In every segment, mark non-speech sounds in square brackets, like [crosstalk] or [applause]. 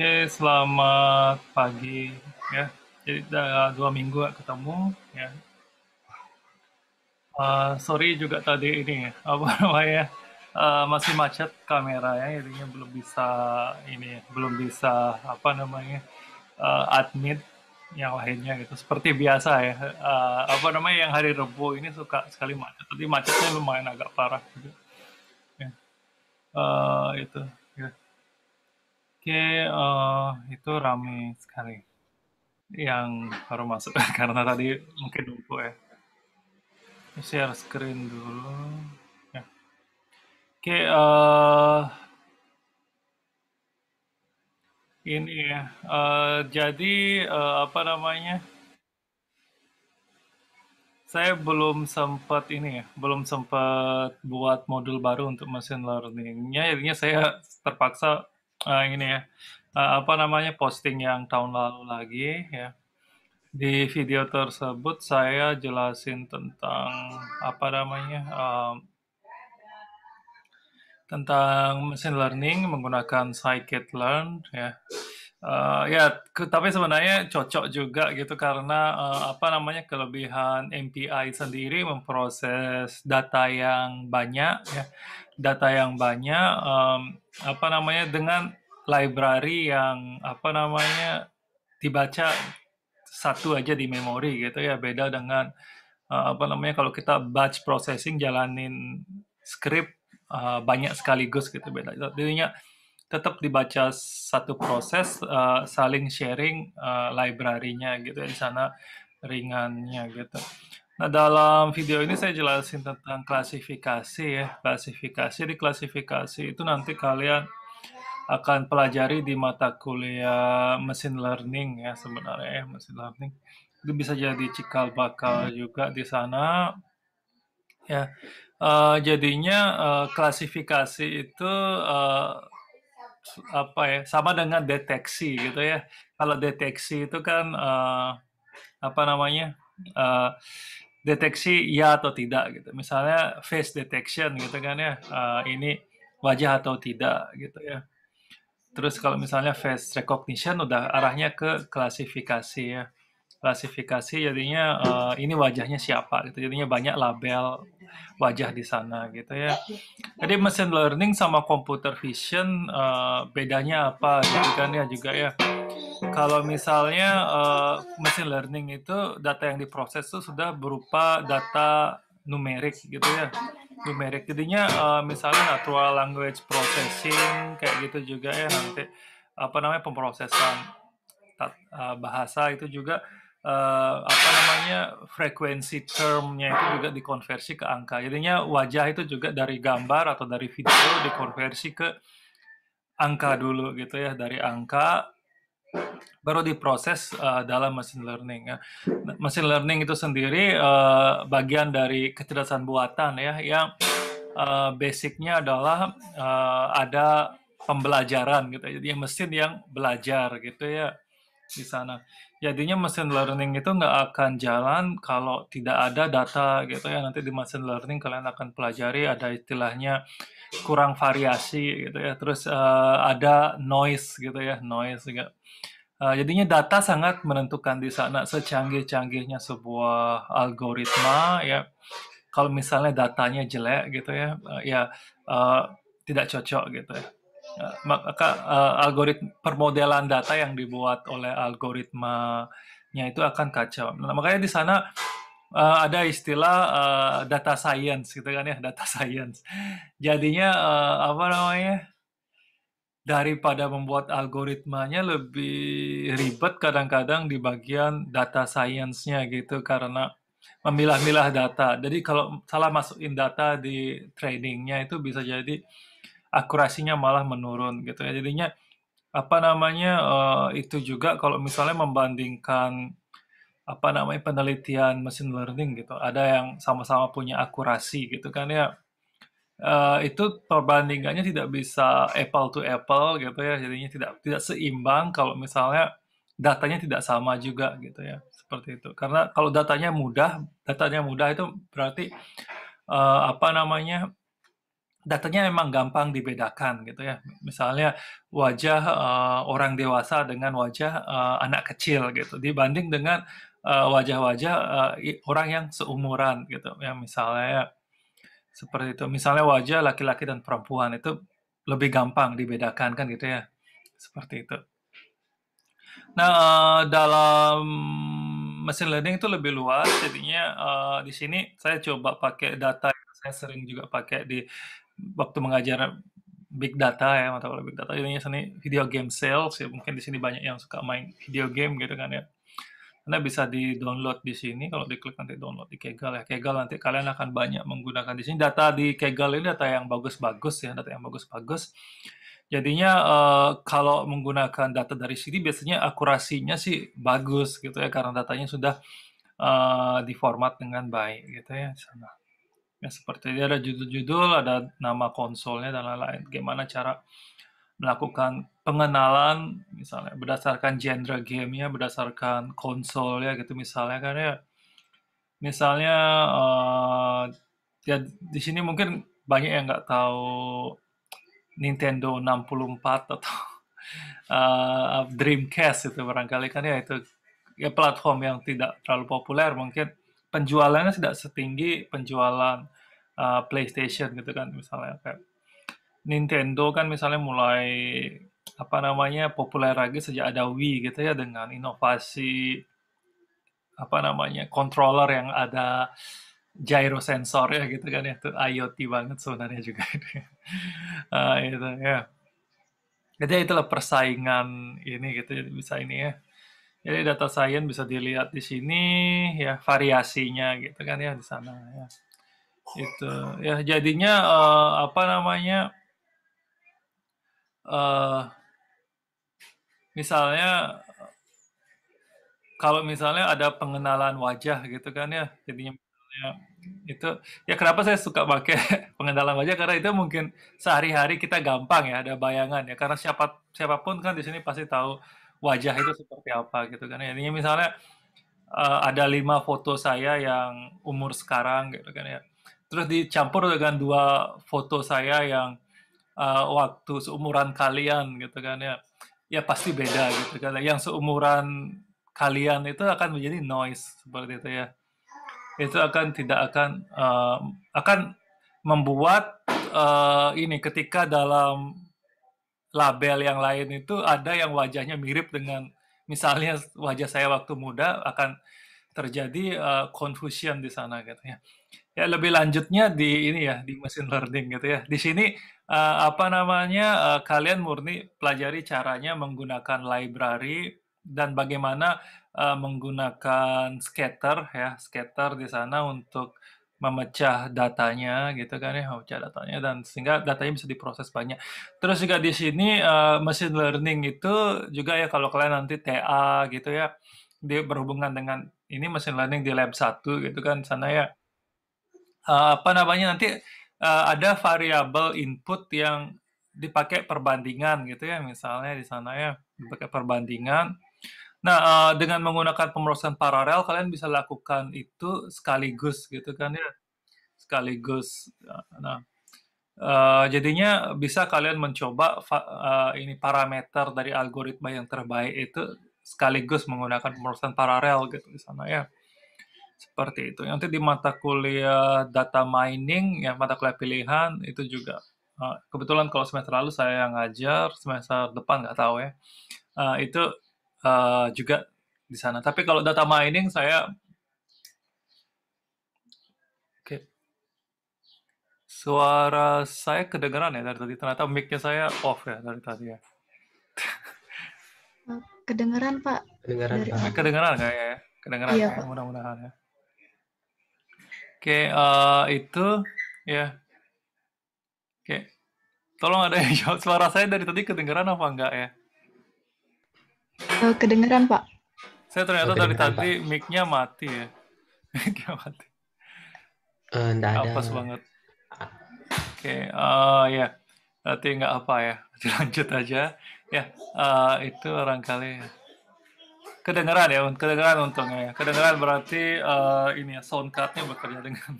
Oke, selamat pagi ya. Jadi udah dua minggu gak ketemu ya. Uh, sorry juga tadi ini ya, [laughs] apa namanya uh, masih macet kamera ya, jadinya belum bisa ini, ya, belum bisa apa namanya uh, admit yang lainnya gitu. Seperti biasa ya, uh, apa namanya yang hari Rebo ini suka sekali macet. Tapi macetnya lumayan agak parah gitu. Uh, itu. Oke, uh, itu rame sekali. Yang baru masuk [laughs] karena tadi mungkin lupa ya. Share screen dulu, ya. Oke, uh, Ini ya, Uh, jadi, uh, apa namanya saya belum sempat ini ya, belum sempat buat modul baru untuk machine learningnya. nya jadinya saya terpaksa uh, eh, ini ya, uh, apa namanya, posting yang tahun lalu lagi ya. Di video tersebut saya jelasin tentang, apa namanya, uh, tentang machine learning menggunakan scikit-learn ya. Uh, ya, tapi sebenarnya cocok juga gitu karena uh, apa namanya kelebihan MPI sendiri memproses data yang banyak ya, data yang banyak um, apa namanya dengan library yang apa namanya dibaca satu aja di memori gitu ya beda dengan uh, apa namanya kalau kita batch processing jalanin script uh, banyak sekaligus gitu beda. Jadinya tetap dibaca satu proses uh, saling sharing uh, library-nya gitu ya, di sana ringannya gitu. Nah, dalam video ini saya jelasin tentang klasifikasi ya. Klasifikasi di klasifikasi itu nanti kalian akan pelajari di mata kuliah mesin learning ya sebenarnya ya, mesin learning. Itu bisa jadi cikal bakal juga di sana. Ya. Uh, jadinya uh, klasifikasi itu uh, apa ya sama dengan deteksi gitu ya kalau deteksi itu kan uh, apa namanya uh, deteksi ya atau tidak gitu misalnya face detection gitu kan ya uh, ini wajah atau tidak gitu ya terus kalau misalnya face recognition udah arahnya ke klasifikasi ya klasifikasi jadinya uh, ini wajahnya siapa gitu jadinya banyak label wajah di sana gitu ya jadi mesin learning sama computer vision uh, bedanya apa gitu kan ya juga ya kalau misalnya uh, machine learning itu data yang diproses itu sudah berupa data numerik gitu ya numerik jadinya uh, misalnya natural language processing kayak gitu juga ya nanti apa namanya pemrosesan bahasa itu juga uh, apa namanya frekuensi termnya itu juga dikonversi ke angka. Jadinya wajah itu juga dari gambar atau dari video dikonversi ke angka dulu gitu ya dari angka baru diproses uh, dalam machine learning ya. Nah, machine learning itu sendiri uh, bagian dari kecerdasan buatan ya yang uh, basicnya adalah uh, ada pembelajaran gitu. Ya. Jadi mesin yang belajar gitu ya di sana. Jadinya machine learning itu nggak akan jalan kalau tidak ada data gitu ya. Nanti di machine learning kalian akan pelajari ada istilahnya kurang variasi gitu ya. Terus uh, ada noise gitu ya, noise juga. Uh, jadinya data sangat menentukan di sana secanggih-canggihnya sebuah algoritma ya. Kalau misalnya datanya jelek gitu ya, uh, ya uh, tidak cocok gitu ya Eh, maka uh, eh, algoritma permodelan data yang dibuat oleh algoritmanya itu akan kacau. Nah, makanya di sana uh, ada istilah uh, data science gitu kan ya, [laughs] data science. Jadinya uh, apa namanya? daripada membuat algoritmanya lebih ribet kadang-kadang di bagian data science-nya gitu karena memilah-milah data. Jadi kalau salah masukin data di trainingnya itu bisa jadi akurasinya malah menurun gitu ya. Jadinya apa namanya uh, itu juga kalau misalnya membandingkan apa namanya penelitian machine learning gitu, ada yang sama-sama punya akurasi gitu kan ya. Uh, itu perbandingannya tidak bisa apple to apple gitu ya jadinya tidak tidak seimbang kalau misalnya datanya tidak sama juga gitu ya seperti itu karena kalau datanya mudah datanya mudah itu berarti uh, apa namanya datanya memang gampang dibedakan gitu ya. Misalnya wajah uh, orang dewasa dengan wajah uh, anak kecil gitu dibanding dengan eh, wajah-wajah uh, orang yang seumuran gitu ya misalnya seperti itu. Misalnya wajah laki-laki dan perempuan itu lebih gampang dibedakan kan gitu ya. Seperti itu. Nah, uh, dalam mesin learning itu lebih luas jadinya uh, di sini saya coba pakai data yang saya sering juga pakai di waktu mengajar big data ya mata kuliah big data ini seni video game sales ya mungkin di sini banyak yang suka main video game gitu kan ya anda bisa di download di sini kalau diklik nanti download di Kegel ya Kegel nanti kalian akan banyak menggunakan di sini data di Kegel ini data yang bagus-bagus ya data yang bagus-bagus jadinya uh, kalau menggunakan data dari sini biasanya akurasinya sih bagus gitu ya karena datanya sudah uh, diformat dengan baik gitu ya sana Ya, seperti dia ada judul-judul, ada nama konsolnya dan lain-lain. Gimana cara melakukan pengenalan misalnya berdasarkan genre gamenya, berdasarkan konsolnya gitu misalnya kan ya. Misalnya uh, ya di sini mungkin banyak yang nggak tahu Nintendo 64 atau uh, [laughs] Dreamcast itu barangkali kan ya itu ya platform yang tidak terlalu populer mungkin penjualannya tidak setinggi penjualan uh, PlayStation gitu kan misalnya kayak Nintendo kan misalnya mulai apa namanya populer lagi sejak ada Wii gitu ya dengan inovasi apa namanya controller yang ada gyro sensor ya gitu kan ya itu IoT banget sebenarnya juga uh, [laughs] itu ya jadi itulah persaingan ini gitu bisa ini ya jadi data science bisa dilihat di sini ya variasinya gitu kan ya di sana ya. Itu ya jadinya uh, apa namanya uh, misalnya kalau misalnya ada pengenalan wajah gitu kan ya jadinya ya, itu ya kenapa saya suka pakai [laughs] pengenalan wajah karena itu mungkin sehari-hari kita gampang ya ada bayangan ya karena siapa siapapun kan di sini pasti tahu wajah itu seperti apa gitu kan. ini misalnya uh, ada lima foto saya yang umur sekarang gitu kan ya. Terus dicampur dengan dua foto saya yang uh, waktu seumuran kalian gitu kan ya. Ya pasti beda gitu kan. Yang seumuran kalian itu akan menjadi noise seperti itu ya. Itu akan tidak akan uh, akan membuat uh, ini ketika dalam label yang lain itu ada yang wajahnya mirip dengan misalnya wajah saya waktu muda akan terjadi uh, confusion di sana gitu ya. Ya lebih lanjutnya di ini ya di mesin learning gitu ya. Di sini uh, apa namanya uh, kalian murni pelajari caranya menggunakan library dan bagaimana uh, menggunakan scatter ya scatter di sana untuk memecah datanya gitu kan ya memecah datanya dan sehingga datanya bisa diproses banyak terus juga di sini uh, machine learning itu juga ya kalau kalian nanti TA gitu ya dia berhubungan dengan ini machine learning di lab satu gitu kan sana ya uh, apa namanya nanti uh, ada variabel input yang dipakai perbandingan gitu ya misalnya di sana ya dipakai perbandingan Nah, uh, dengan menggunakan pemrosesan paralel kalian bisa lakukan itu sekaligus gitu kan ya, sekaligus, eh, nah, uh, jadinya bisa kalian mencoba uh, ini parameter dari algoritma yang terbaik itu sekaligus menggunakan pemrosesan paralel gitu di sana ya. Seperti itu, nanti di mata kuliah data mining ya mata kuliah pilihan itu juga, kebetulan kalau semester lalu saya ngajar, semester depan nggak tahu ya, Uh, itu uh, juga di sana. Tapi kalau data mining saya Oke. Okay. Suara saya kedengaran ya dari tadi. Ternyata mic-nya saya off ya dari tadi ya. Eh, kedengaran Pak. kedengaran Dari... Eh, kedengaran enggak ya. kedengaran iya, ya, mudah-mudahan ya. Oke, okay, uh, itu ya. Yeah. Oke. Okay. Tolong ada yang [laughs] jawab suara saya dari tadi kedengaran apa enggak ya? Uh, kedengeran, Pak. Saya ternyata dari tadi mic-nya mati ya. [laughs] mic-nya mati. Uh, ada. Apas banget. Oke, okay, uh, eh, ya. Berarti nggak apa ya. [laughs] Lanjut aja. Ya, yeah, uh, itu ya. kedengeran ya, kedengeran untungnya. ya. Kedengeran berarti uh, ini ya sound card-nya bekerja dengan.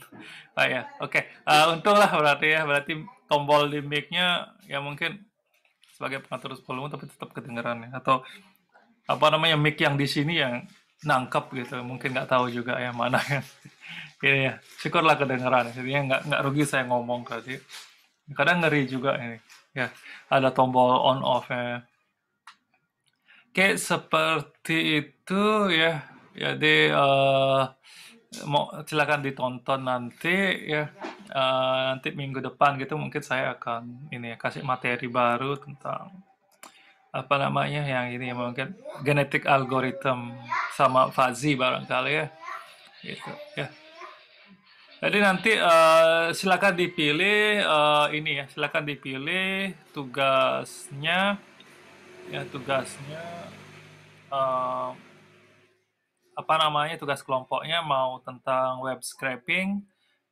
ah [laughs] ya, oke. Okay. Uh, untunglah berarti ya, berarti tombol di mic-nya ya mungkin sebagai pengatur volume tapi tetap kedengeran ya atau apa namanya mic yang di sini yang nangkep gitu mungkin nggak tahu juga yang mana [laughs] ya ini ya syukurlah kedengeran jadi nggak nggak rugi saya ngomong tadi kadang ngeri juga ini ya ada tombol on off ya kayak seperti itu ya jadi uh, mau silakan ditonton nanti ya uh, nanti minggu depan gitu mungkin saya akan ini ya, kasih materi baru tentang apa namanya yang ini mungkin genetik algoritm sama Fazi barangkali ya gitu ya jadi nanti uh, silakan dipilih uh, ini ya silakan dipilih tugasnya ya tugasnya uh, apa namanya tugas kelompoknya mau tentang web scraping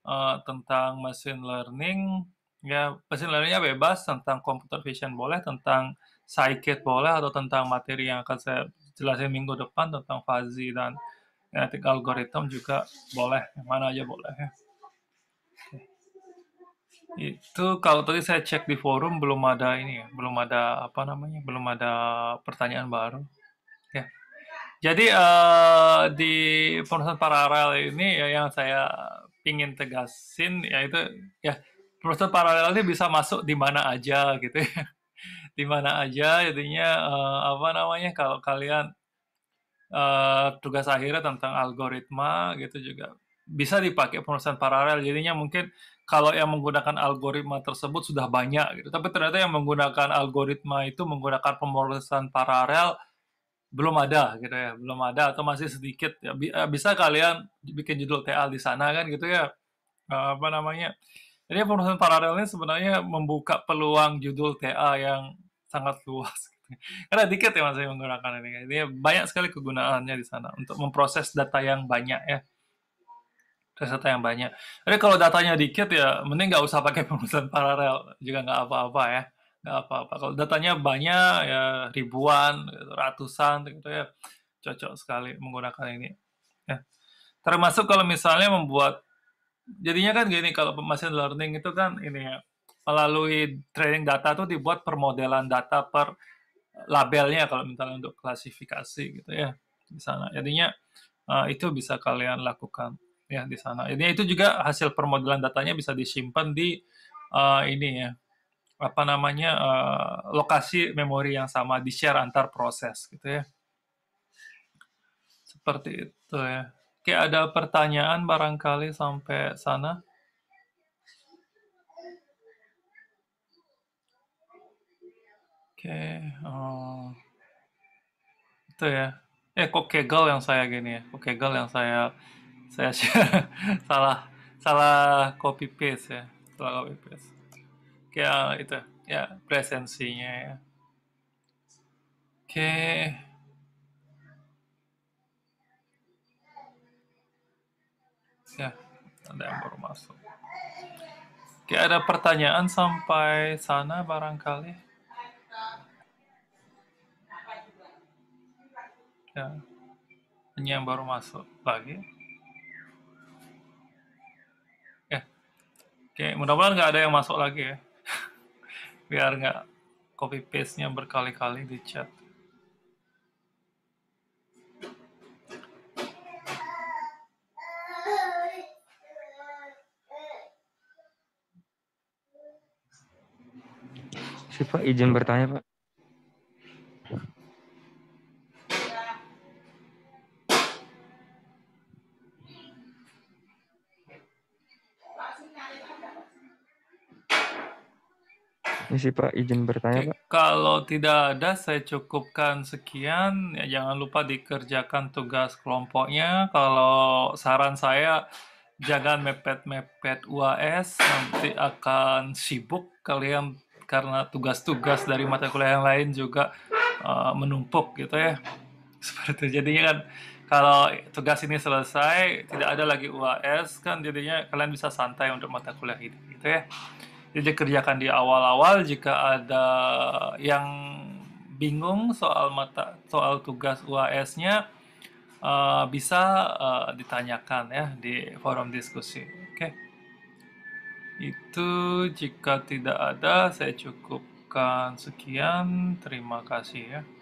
uh, tentang machine learning ya machine learningnya bebas tentang computer vision boleh tentang psychic boleh atau tentang materi yang akan saya jelasin minggu depan tentang fuzzy dan genetik algoritma juga boleh, yang mana aja boleh ya. Itu kalau tadi saya cek di forum belum ada ini ya, belum ada apa namanya, belum ada pertanyaan baru. Ya. Jadi uh, di proses paralel ini ya, yang saya ingin tegasin yaitu ya proses paralel ini bisa masuk di mana aja gitu ya di mana aja jadinya uh, apa namanya kalau kalian uh, tugas akhirnya tentang algoritma gitu juga bisa dipakai penulisan paralel jadinya mungkin kalau yang menggunakan algoritma tersebut sudah banyak gitu tapi ternyata yang menggunakan algoritma itu menggunakan penulisan paralel belum ada gitu ya belum ada atau masih sedikit ya eh, bisa kalian bikin judul TA di sana kan gitu ya apa namanya jadi penulisan paralel ini sebenarnya membuka peluang judul TA yang sangat luas. [laughs] Gitu. Karena dikit ya masih menggunakan ini. ini banyak sekali kegunaannya di sana untuk memproses data yang banyak ya. Proses data yang banyak. Jadi kalau datanya dikit ya mending nggak usah pakai [laughs] pemrosesan paralel juga nggak apa-apa ya. Nggak apa-apa. Kalau datanya banyak ya ribuan, ratusan gitu ya cocok sekali menggunakan ini. Ya. Termasuk kalau misalnya membuat jadinya kan gini kalau machine learning itu kan ini ya melalui training data tuh dibuat permodelan data per eh, labelnya kalau misalnya untuk klasifikasi gitu ya di sana. Jadinya uh, itu bisa kalian lakukan ya di sana. Jadinya itu juga hasil permodelan datanya bisa disimpan di uh, ini ya apa namanya uh, lokasi memori yang sama di share antar proses gitu ya seperti itu ya oke ada pertanyaan barangkali sampai sana Oke, oh. Itu ya. Eh kok kegel yang saya gini ya? Kok kegel yang saya saya [laughs] salah salah copy paste ya. Salah copy paste. Oke, eh, itu ya presensinya ya. Oke. Ya, ada yang baru masuk. Oke, ada pertanyaan sampai sana barangkali. ya. Ini yang baru masuk lagi. Ya. Oke, mudah-mudahan nggak ada yang masuk lagi ya. [laughs] Biar nggak copy paste-nya berkali-kali di chat. Pak izin bertanya Pak. Ini sih Pak, izin bertanya Oke, Pak. Kalau tidak ada, saya cukupkan sekian. Ya, jangan lupa dikerjakan tugas kelompoknya. Kalau saran saya, jangan mepet-mepet UAS, nanti akan sibuk kalian karena tugas-tugas dari mata kuliah yang lain juga uh, menumpuk gitu ya. [laughs] Seperti itu. Jadinya kan kalau tugas ini selesai, tidak ada lagi UAS kan jadinya kalian bisa santai untuk mata kuliah ini gitu, gitu ya dikerjakan di awal-awal jika ada yang bingung soal mata soal tugas UAS-nya uh, eh, bisa uh, ditanyakan ya di forum diskusi. Oke. Okay. Itu jika tidak ada saya cukupkan sekian. Terima kasih ya.